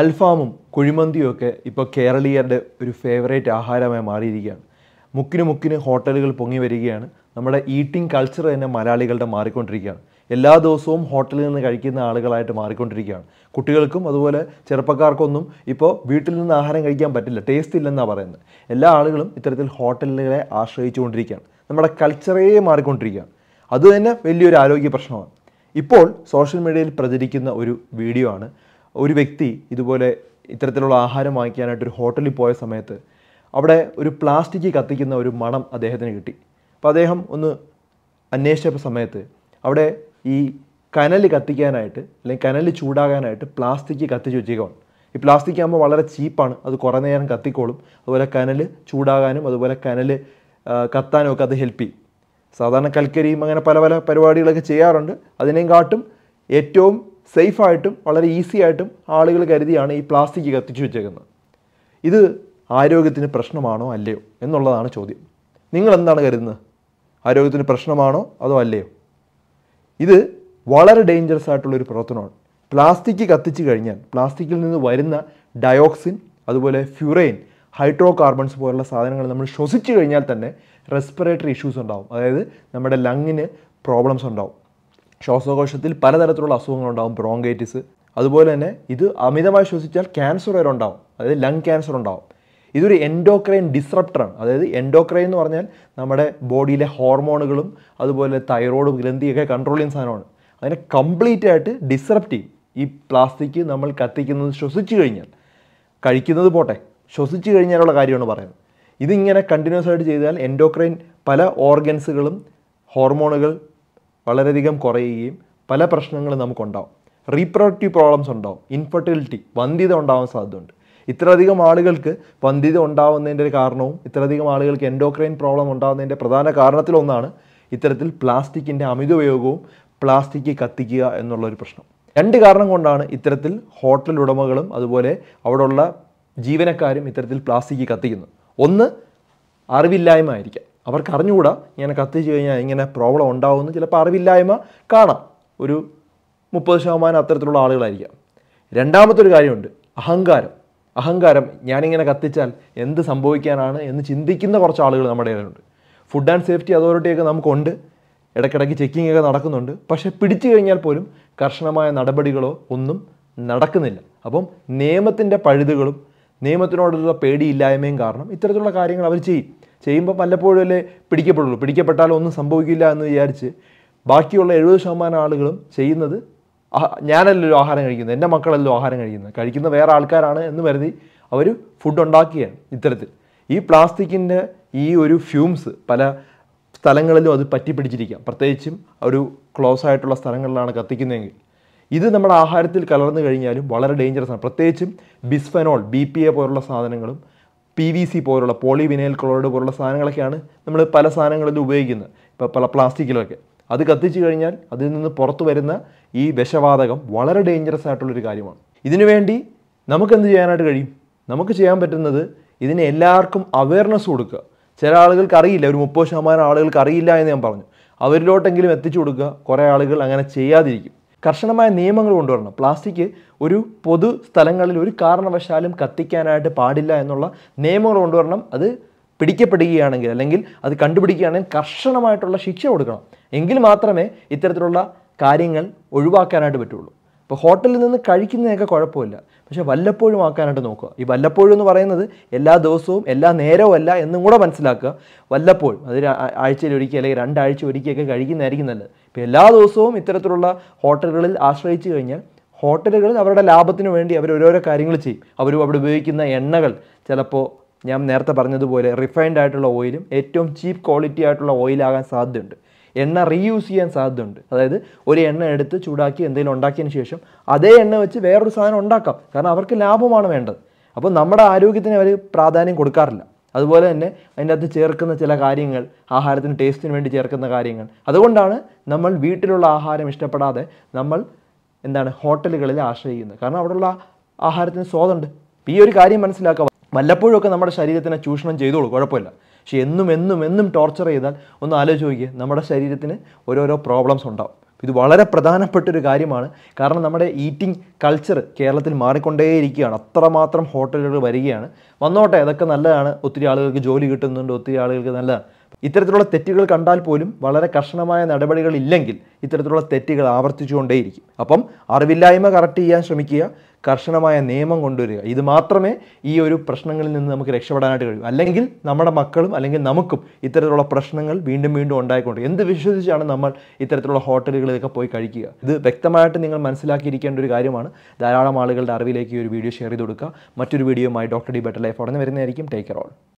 അൽഫാമും കുഴിമന്തിയും ഒക്കെ ഇപ്പോൾ കേരളീയരുടെ ഒരു ഫേവറേറ്റ് ആഹാരമായി മാറിയിരിക്കുകയാണ് മുക്കിന് മുക്കിന് ഹോട്ടലുകൾ പൊങ്ങി വരികയാണ് നമ്മുടെ ഈറ്റിംഗ് കൾച്ചർ തന്നെ മലയാളികളുടെ മാറിക്കൊണ്ടിരിക്കുകയാണ് എല്ലാ ദിവസവും ഹോട്ടലിൽ നിന്ന് കഴിക്കുന്ന ആളുകളായിട്ട് മാറിക്കൊണ്ടിരിക്കുകയാണ് കുട്ടികൾക്കും അതുപോലെ ചെറുപ്പക്കാർക്കൊന്നും ഇപ്പോൾ വീട്ടിൽ നിന്ന് ആഹാരം കഴിക്കാൻ പറ്റില്ല ടേസ്റ്റ് ഇല്ലെന്നാണ് പറയുന്നത് എല്ലാ ആളുകളും ഇത്തരത്തിൽ ഹോട്ടലുകളെ ആശ്രയിച്ചുകൊണ്ടിരിക്കുകയാണ് നമ്മുടെ കൾച്ചറേ മാറിക്കൊണ്ടിരിക്കുകയാണ് അതുതന്നെ വലിയൊരു ആരോഗ്യ പ്രശ്നമാണ് ഇപ്പോൾ സോഷ്യൽ മീഡിയയിൽ പ്രചരിക്കുന്ന ഒരു വീഡിയോ ആണ് ഒരു വ്യക്തി ഇതുപോലെ ഇത്തരത്തിലുള്ള ആഹാരം വാങ്ങിക്കാനായിട്ട് ഒരു ഹോട്ടലിൽ പോയ സമയത്ത് അവിടെ ഒരു പ്ലാസ്റ്റിക് കത്തിക്കുന്ന ഒരു മണം അദ്ദേഹത്തിന് കിട്ടി അപ്പോൾ അദ്ദേഹം ഒന്ന് അന്വേഷിച്ച സമയത്ത് അവിടെ ഈ കനൽ കത്തിക്കാനായിട്ട് അല്ലെങ്കിൽ കനൽ ചൂടാകാനായിട്ട് പ്ലാസ്റ്റിക് കത്തിച്ച് വെച്ചേക്കുവാണ് ഈ പ്ലാസ്റ്റിക് ആകുമ്പോൾ വളരെ ചീപ്പാണ് അത് കുറേ നേരം കത്തിക്കോളും അതുപോലെ കനൽ ചൂടാകാനും അതുപോലെ കനൽ കത്താനും ഒക്കെ അത് ഹെൽപ്പ് ചെയ്യും സാധാരണ കൽക്കരിയും അങ്ങനെ പല പല പരിപാടികളൊക്കെ ചെയ്യാറുണ്ട് അതിനെയും കാട്ടും ഏറ്റവും സേഫായിട്ടും വളരെ ഈസി ആയിട്ടും ആളുകൾ കരുതിയാണ് ഈ പ്ലാസ്റ്റിക് കത്തിച്ചു വെച്ചേക്കുന്നത് ഇത് ആരോഗ്യത്തിന് പ്രശ്നമാണോ അല്ലയോ എന്നുള്ളതാണ് ചോദ്യം നിങ്ങൾ എന്താണ് കരുതുന്നത് ആരോഗ്യത്തിന് പ്രശ്നമാണോ അതോ അല്ലയോ ഇത് വളരെ ഡേഞ്ചറസ് ആയിട്ടുള്ളൊരു പ്രവർത്തനമാണ് പ്ലാസ്റ്റിക് കത്തിച്ചു കഴിഞ്ഞാൽ പ്ലാസ്റ്റിക്കിൽ നിന്ന് വരുന്ന ഡയോക്സിൻ അതുപോലെ ഫ്യൂറൈൻ ഹൈഡ്രോ കാർബൺസ് പോലുള്ള സാധനങ്ങൾ നമ്മൾ ശ്വസിച്ചു കഴിഞ്ഞാൽ തന്നെ റെസ്പിറേറ്ററി ഇഷ്യൂസ് ഉണ്ടാവും അതായത് നമ്മുടെ ലങ്ങിന് പ്രോബ്ലംസ് ഉണ്ടാവും ശ്വാസകോശത്തിൽ പലതരത്തിലുള്ള അസുഖങ്ങളുണ്ടാവും ബ്രോങ്കൈറ്റിസ് അതുപോലെ തന്നെ ഇത് അമിതമായി ശ്വസിച്ചാൽ ക്യാൻസർ വരെ ഉണ്ടാവും അതായത് ലങ് ക്യാൻസർ ഉണ്ടാവും ഇതൊരു എൻഡോക്രൈൻ ഡിസ്രപ്റ്ററാണ് അതായത് എൻഡോക്രൈൻ എന്ന് പറഞ്ഞാൽ നമ്മുടെ ബോഡിയിലെ ഹോർമോണുകളും അതുപോലെ തൈറോയ്ഡ് ഗ്രന്ഥിയൊക്കെ കൺട്രോൾ ചെയ്യുന്ന സാധനമാണ് അതിനെ കംപ്ലീറ്റ് ആയിട്ട് ഡിസ്റപ്റ്റ് ചെയ്യും ഈ പ്ലാസ്റ്റിക് നമ്മൾ കത്തിക്കുന്നത് ശ്വസിച്ചു കഴിഞ്ഞാൽ കഴിക്കുന്നത് പോട്ടെ ശ്വസിച്ചു കഴിഞ്ഞാലുള്ള കാര്യമാണ് പറയുന്നത് ഇതിങ്ങനെ കണ്ടിന്യൂസ് ആയിട്ട് ചെയ്താൽ എൻഡോക്രൈൻ പല ഓർഗൻസുകളും ഹോർമോണുകൾ വളരെയധികം കുറയുകയും പല പ്രശ്നങ്ങളും നമുക്കുണ്ടാവും റീപ്രൊഡക്റ്റീവ് പ്രോബ്ലംസ് ഉണ്ടാവും ഇൻഫെർട്ടിലിറ്റി വന്ധ്യത ഉണ്ടാവാൻ സാധ്യതയുണ്ട് ഇത്രയധികം ആളുകൾക്ക് വന്ധ്യത ഉണ്ടാവുന്നതിൻ്റെ കാരണവും ഇത്രയധികം ആളുകൾക്ക് എൻഡോക്രൈൻ പ്രോബ്ലം ഉണ്ടാകുന്നതിൻ്റെ പ്രധാന കാരണത്തിലൊന്നാണ് ഇത്തരത്തിൽ പ്ലാസ്റ്റിക്കിൻ്റെ അമിത ഉപയോഗവും പ്ലാസ്റ്റിക് കത്തിക്കുക എന്നുള്ളൊരു പ്രശ്നം രണ്ട് കാരണം കൊണ്ടാണ് ഇത്തരത്തിൽ ഹോട്ടൽ ഉടമകളും അതുപോലെ അവിടെയുള്ള ജീവനക്കാരും ഇത്തരത്തിൽ പ്ലാസ്റ്റിക് കത്തിക്കുന്നത് ഒന്ന് അറിവില്ലായ്മ ആയിരിക്കാം അവർക്ക് അറിഞ്ഞുകൂടാ ഇങ്ങനെ കത്തിച്ച് കഴിഞ്ഞാൽ ഇങ്ങനെ പ്രോബ്ലം ഉണ്ടാകുമെന്ന് ചിലപ്പോൾ അറിവില്ലായ്മ കാണാം ഒരു മുപ്പത് ശതമാനം അത്തരത്തിലുള്ള ആളുകളായിരിക്കാം രണ്ടാമത്തെ ഒരു കാര്യമുണ്ട് അഹങ്കാരം അഹങ്കാരം ഞാനിങ്ങനെ കത്തിച്ചാൽ എന്ത് സംഭവിക്കാനാണ് എന്ന് ചിന്തിക്കുന്ന കുറച്ച് ആളുകൾ നമ്മുടെ ഇടയിലുണ്ട് ഫുഡ് ആൻഡ് സേഫ്റ്റി അതോറിറ്റിയൊക്കെ നമുക്കുണ്ട് ഇടയ്ക്കിടയ്ക്ക് ചെക്കിംഗ് ഒക്കെ നടക്കുന്നുണ്ട് പക്ഷേ പിടിച്ചു കഴിഞ്ഞാൽ പോലും കർശനമായ നടപടികളോ ഒന്നും നടക്കുന്നില്ല അപ്പം നിയമത്തിൻ്റെ പഴുതുകളും നിയമത്തിനോടുള്ള പേടിയില്ലായ്മയും കാരണം ഇത്തരത്തിലുള്ള കാര്യങ്ങൾ അവർ ചെയ്യും ചെയ്യുമ്പോൾ വല്ലപ്പോഴും അല്ലേ പിടിക്കപ്പെടുള്ളൂ പിടിക്കപ്പെട്ടാലും ഒന്നും സംഭവിക്കില്ല എന്ന് വിചാരിച്ച് ബാക്കിയുള്ള എഴുപത് ശതമാനം ആളുകളും ചെയ്യുന്നത് ഞാനല്ലല്ലോ ആഹാരം കഴിക്കുന്നത് എൻ്റെ മക്കളല്ലോ ആഹാരം കഴിക്കുന്നത് കഴിക്കുന്ന വേറെ ആൾക്കാരാണ് എന്ന് കരുതി അവർ ഫുഡ് ഉണ്ടാക്കുകയാണ് ഇത്തരത്തിൽ ഈ പ്ലാസ്റ്റിക്കിൻ്റെ ഈ ഒരു ഫ്യൂംസ് പല സ്ഥലങ്ങളിലും അത് പിടിച്ചിരിക്കാം പ്രത്യേകിച്ചും ഒരു ക്ലോസ് ആയിട്ടുള്ള സ്ഥലങ്ങളിലാണ് കത്തിക്കുന്നതെങ്കിൽ ഇത് നമ്മുടെ ആഹാരത്തിൽ കലർന്നു കഴിഞ്ഞാലും വളരെ ഡേഞ്ചറസ് ആണ് പ്രത്യേകിച്ചും ബിസ്ഫെനോൾ ബി പി എ പോലുള്ള സാധനങ്ങളും പി വി സി പോലുള്ള പോളി വിനൈൽ ക്ലോറൈഡ് പോലുള്ള സാധനങ്ങളൊക്കെയാണ് നമ്മൾ പല സാധനങ്ങളിലും ഉപയോഗിക്കുന്നത് ഇപ്പോൾ പല പ്ലാസ്റ്റിക്കിലൊക്കെ അത് കത്തിച്ചു കഴിഞ്ഞാൽ അതിൽ നിന്ന് പുറത്തു വരുന്ന ഈ വിഷവാതകം വളരെ ഡേഞ്ചറസ് ആയിട്ടുള്ളൊരു കാര്യമാണ് ഇതിനുവേണ്ടി നമുക്കെന്ത് ചെയ്യാനായിട്ട് കഴിയും നമുക്ക് ചെയ്യാൻ പറ്റുന്നത് ഇതിനെ എല്ലാവർക്കും അവയർനെസ് കൊടുക്കുക ചില ആളുകൾക്ക് അറിയില്ല ഒരു മുപ്പത് ശതമാനം ആളുകൾക്ക് അറിയില്ല എന്ന് ഞാൻ പറഞ്ഞു അവരിലോട്ടെങ്കിലും എത്തിച്ചു കൊടുക്കുക കുറേ ആളുകൾ അങ്ങനെ ചെയ്യാതിരിക്കും കർശനമായ നിയമങ്ങൾ കൊണ്ടുവരണം പ്ലാസ്റ്റിക് ഒരു പൊതു സ്ഥലങ്ങളിൽ ഒരു കാരണവശാലും കത്തിക്കാനായിട്ട് പാടില്ല എന്നുള്ള നിയമങ്ങൾ കൊണ്ടുവരണം അത് പിടിക്കപ്പെടുകയാണെങ്കിൽ അല്ലെങ്കിൽ അത് കണ്ടുപിടിക്കുകയാണെങ്കിൽ കർശനമായിട്ടുള്ള ശിക്ഷ കൊടുക്കണം എങ്കിൽ മാത്രമേ ഇത്തരത്തിലുള്ള കാര്യങ്ങൾ ഒഴിവാക്കാനായിട്ട് പറ്റുള്ളൂ ഇപ്പോൾ ഹോട്ടലിൽ നിന്ന് കഴിക്കുന്നതിനൊക്കെ കുഴപ്പമില്ല പക്ഷേ വല്ലപ്പോഴും ആക്കാനായിട്ട് നോക്കുക ഈ വല്ലപ്പോഴും എന്ന് പറയുന്നത് എല്ലാ ദിവസവും എല്ലാ നേരവും അല്ല എന്നും കൂടെ മനസ്സിലാക്കുക വല്ലപ്പോഴും അത് ആഴ്ചയിൽ ഒരിക്കൽ അല്ലെങ്കിൽ രണ്ടാഴ്ച ഒരിക്കലൊക്കെ കഴിക്കുന്നതായിരിക്കും നല്ലത് ഇപ്പോൾ എല്ലാ ദിവസവും ഇത്തരത്തിലുള്ള ഹോട്ടലുകളിൽ ആശ്രയിച്ചു കഴിഞ്ഞാൽ ഹോട്ടലുകളിൽ അവരുടെ ലാഭത്തിന് വേണ്ടി അവർ ഓരോരോ കാര്യങ്ങൾ ചെയ്യും അവർ അവിടെ ഉപയോഗിക്കുന്ന എണ്ണകൾ ചിലപ്പോൾ ഞാൻ നേരത്തെ പറഞ്ഞതുപോലെ റിഫൈൻഡ് ആയിട്ടുള്ള ഓയിലും ഏറ്റവും ചീപ്പ് ക്വാളിറ്റി ആയിട്ടുള്ള ഓയിലാകാൻ സാധ്യതയുണ്ട് എണ്ണ റീയൂസ് ചെയ്യാൻ സാധ്യതയുണ്ട് അതായത് ഒരു എണ്ണ എടുത്ത് ചൂടാക്കി എന്തെങ്കിലും ഉണ്ടാക്കിയതിന് ശേഷം അതേ എണ്ണ വെച്ച് വേറൊരു സാധനം ഉണ്ടാക്കാം കാരണം അവർക്ക് ലാഭമാണ് വേണ്ടത് അപ്പോൾ നമ്മുടെ ആരോഗ്യത്തിന് അവർ പ്രാധാന്യം കൊടുക്കാറില്ല അതുപോലെ തന്നെ അതിൻ്റെ അകത്ത് ചേർക്കുന്ന ചില കാര്യങ്ങൾ ആഹാരത്തിന് ടേസ്റ്റിന് വേണ്ടി ചേർക്കുന്ന കാര്യങ്ങൾ അതുകൊണ്ടാണ് നമ്മൾ വീട്ടിലുള്ള ആഹാരം ഇഷ്ടപ്പെടാതെ നമ്മൾ എന്താണ് ഹോട്ടലുകളിൽ ആശ്രയിക്കുന്നത് കാരണം അവിടെയുള്ള ആഹാരത്തിന് സ്വാദുണ്ട് ഈ ഒരു കാര്യം മനസ്സിലാക്കുക വല്ലപ്പോഴുമൊക്കെ നമ്മുടെ ശരീരത്തിനെ ചൂഷണം ചെയ്തോളൂ കുഴപ്പമില്ല പക്ഷേ എന്നും എന്നും എന്നും ടോർച്ചർ ചെയ്താൽ ഒന്ന് ആലോചിക്കുക നമ്മുടെ ശരീരത്തിന് ഓരോരോ പ്രോബ്ലംസ് ഉണ്ടാവും ഇത് വളരെ പ്രധാനപ്പെട്ടൊരു കാര്യമാണ് കാരണം നമ്മുടെ ഈറ്റിംഗ് കൾച്ചർ കേരളത്തിൽ മാറിക്കൊണ്ടേയിരിക്കുകയാണ് അത്രമാത്രം ഹോട്ടലുകൾ വരികയാണ് വന്നോട്ടെ അതൊക്കെ നല്ലതാണ് ഒത്തിരി ആളുകൾക്ക് ജോലി കിട്ടുന്നുണ്ട് ഒത്തിരി ആളുകൾക്ക് നല്ലതാണ് ഇത്തരത്തിലുള്ള തെറ്റുകൾ കണ്ടാൽ പോലും വളരെ കർശനമായ നടപടികൾ ഇല്ലെങ്കിൽ ഇത്തരത്തിലുള്ള തെറ്റുകൾ ആവർത്തിച്ചുകൊണ്ടേയിരിക്കും അപ്പം അറിവില്ലായ്മ കറക്റ്റ് ചെയ്യാൻ ശ്രമിക്കുക കർശനമായ നിയമം കൊണ്ടുവരിക ഇത് മാത്രമേ ഈ ഒരു പ്രശ്നങ്ങളിൽ നിന്ന് നമുക്ക് രക്ഷപ്പെടാനായിട്ട് കഴിയൂ അല്ലെങ്കിൽ നമ്മുടെ മക്കളും അല്ലെങ്കിൽ നമുക്കും ഇത്തരത്തിലുള്ള പ്രശ്നങ്ങൾ വീണ്ടും വീണ്ടും ഉണ്ടായിക്കൊണ്ട് എന്ത് വിശ്വസിച്ചാണ് നമ്മൾ ഇത്തരത്തിലുള്ള ഹോട്ടലുകളിലൊക്കെ പോയി കഴിക്കുക ഇത് വ്യക്തമായിട്ട് നിങ്ങൾ മനസ്സിലാക്കിയിരിക്കേണ്ട ഒരു കാര്യമാണ് ധാരാളം ആളുകളുടെ അറിവിലേക്ക് ഈ ഒരു വീഡിയോ ഷെയർ ചെയ്ത് കൊടുക്കുക മറ്റൊരു വീഡിയോയുമായി ഡോക്ടർ ഡി ബെറ്റർ ലൈഫ് ഉടനെ വരുന്നതായിരിക്കും ടേക്ക് കെയർ ഓൾ